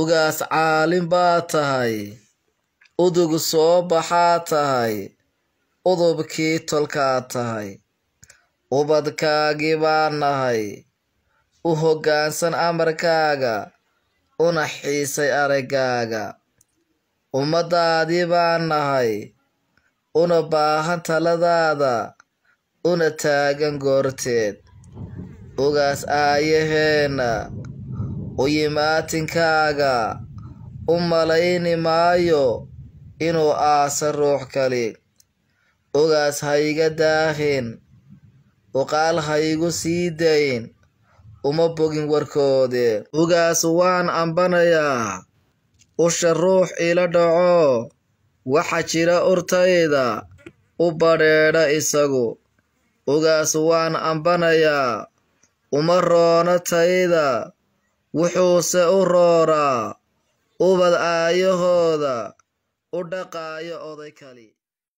ugaas caalin baa tahay udug soo baxaa tahay udubkii tolkaa tahay ubadkaagii baa nahay u hoggaansan amarkaaga una xiisay araggaaga ummadaadii baa nahay una baahan taladaada una taagan goorteed ugaas aayaheenna uyimaatinkaaga u malayni maayo inuu aasa ruux kali ugaas hayga daahin uqaal haygu sii dayn uma bogin warkoode ugaas waan ambanayaa usha ruux ila dhaco waxa jira urtayda u badheedha isagu ugaas waan ambanayaa uma roono tayda wuxuuse u rooraa ubad aayahooda u dhaqaayo oday kali